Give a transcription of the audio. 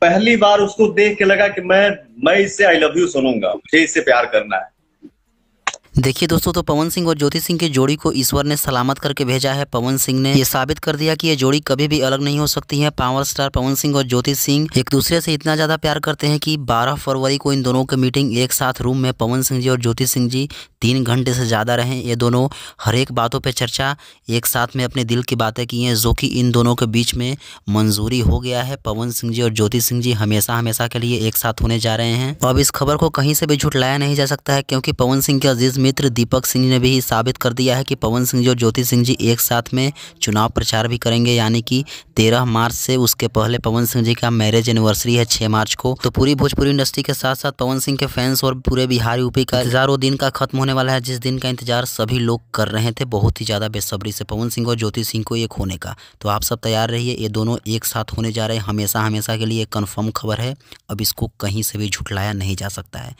पहली बार उसको देख के लगा कि मैं मैं इससे आई लव यू सुनूंगा मुझे इससे प्यार करना है देखिए दोस्तों तो पवन सिंह और ज्योति सिंह की जोड़ी को ईश्वर ने सलामत करके भेजा है पवन सिंह ने ये साबित कर दिया कि ये जोड़ी कभी भी अलग नहीं हो सकती है पावर स्टार पवन सिंह और ज्योति सिंह एक दूसरे से इतना ज्यादा प्यार करते हैं कि 12 फरवरी को इन दोनों की मीटिंग एक साथ रूम में पवन सिंह जी और ज्योति सिंह जी तीन घंटे से ज़्यादा रहे ये दोनों हर एक बातों पर चर्चा एक साथ में अपने दिल की बातें की हैं जो कि इन दोनों के बीच में मंजूरी हो गया है पवन सिंह जी और ज्योति सिंह जी हमेशा हमेशा के लिए एक साथ होने जा रहे हैं अब इस खबर को कहीं से भी झुटलाया नहीं जा सकता है क्योंकि पवन सिंह के अजीज मित्र दीपक सिंह ने भी साबित कर दिया है कि पवन सिंह जी और ज्योति सिंह जी एक साथ में चुनाव प्रचार भी करेंगे यानी कि तेरह मार्च से उसके पहले पवन सिंह जी का मैरिज एनिवर्सरी है छह मार्च को तो पूरी भोजपुरी इंडस्ट्री के साथ साथ पवन सिंह के फैंस और पूरे बिहार यूपी का हजारों दिन का खत्म होने वाला है जिस दिन का इंतजार सभी लोग कर रहे थे बहुत ही ज़्यादा बेसब्री से पवन सिंह और ज्योति सिंह को एक होने का तो आप सब तैयार रहिए ये दोनों एक साथ होने जा रहे हैं हमेशा हमेशा के लिए कन्फर्म खबर है अब इसको कहीं से भी झुटलाया नहीं जा सकता है